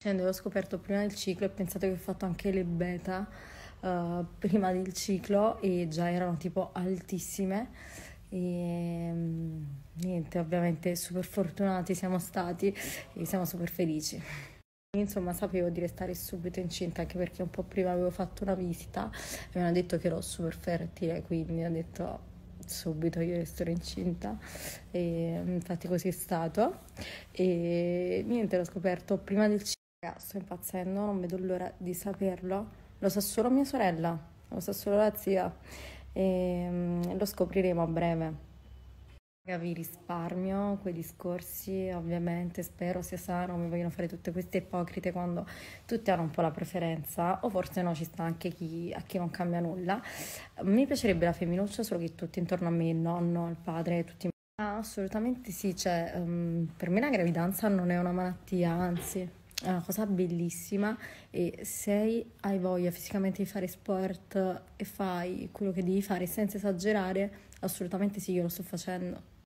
Cioè, avevo scoperto prima del ciclo e pensate che ho fatto anche le beta uh, prima del ciclo e già erano tipo altissime. E mm, niente, ovviamente super fortunati siamo stati e siamo super felici. Insomma, sapevo di restare subito incinta anche perché un po' prima avevo fatto una visita e mi hanno detto che ero super fertile, quindi ho detto subito io resterò incinta e mm, infatti così è stato e niente l'ho scoperto prima del ciclo. Sto impazzendo, non vedo l'ora di saperlo. Lo sa solo mia sorella, lo sa solo la zia e ehm, lo scopriremo a breve. Raga, Vi risparmio quei discorsi, ovviamente spero sia sano, mi vogliono fare tutte queste ipocrite quando tutti hanno un po' la preferenza, o forse no, ci sta anche chi, a chi non cambia nulla. Mi piacerebbe la femminuccia, solo che tutti intorno a me, il nonno, il padre, tutti... Ah, assolutamente sì, cioè, um, per me la gravidanza non è una malattia, anzi è una cosa bellissima e se hai voglia fisicamente di fare sport e fai quello che devi fare senza esagerare, assolutamente sì, io lo sto facendo.